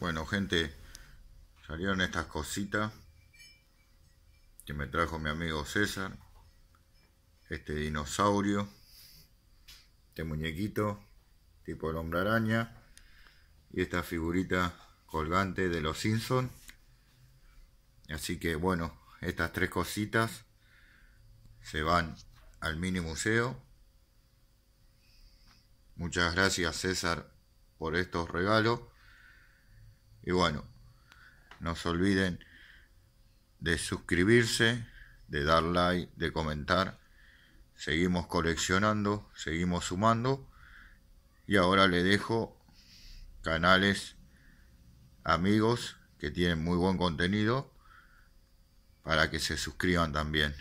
Bueno, gente, salieron estas cositas que me trajo mi amigo César. Este dinosaurio, este muñequito tipo el hombre araña y esta figurita colgante de los Simpson. Así que bueno, estas tres cositas se van al mini museo. Muchas gracias César por estos regalos. Y bueno, no se olviden de suscribirse, de dar like, de comentar. Seguimos coleccionando, seguimos sumando. Y ahora le dejo canales amigos que tienen muy buen contenido para que se suscriban también.